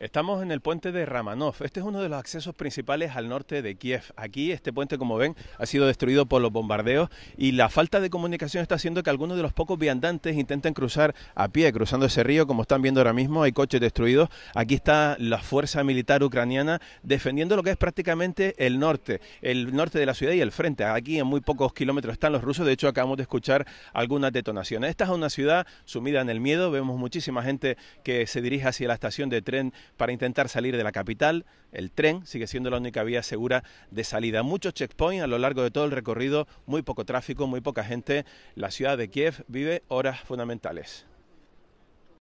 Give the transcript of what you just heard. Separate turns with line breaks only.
Estamos en el puente de Ramanov. Este es uno de los accesos principales al norte de Kiev. Aquí este puente, como ven, ha sido destruido por los bombardeos y la falta de comunicación está haciendo que algunos de los pocos viandantes intenten cruzar a pie, cruzando ese río, como están viendo ahora mismo, hay coches destruidos. Aquí está la fuerza militar ucraniana defendiendo lo que es prácticamente el norte, el norte de la ciudad y el frente. Aquí en muy pocos kilómetros están los rusos. De hecho, acabamos de escuchar algunas detonaciones. Esta es una ciudad sumida en el miedo. Vemos muchísima gente que se dirige hacia la estación de tren para intentar salir de la capital. El tren sigue siendo la única vía segura de salida. Muchos checkpoints a lo largo de todo el recorrido, muy poco tráfico, muy poca gente. La ciudad de Kiev vive horas fundamentales.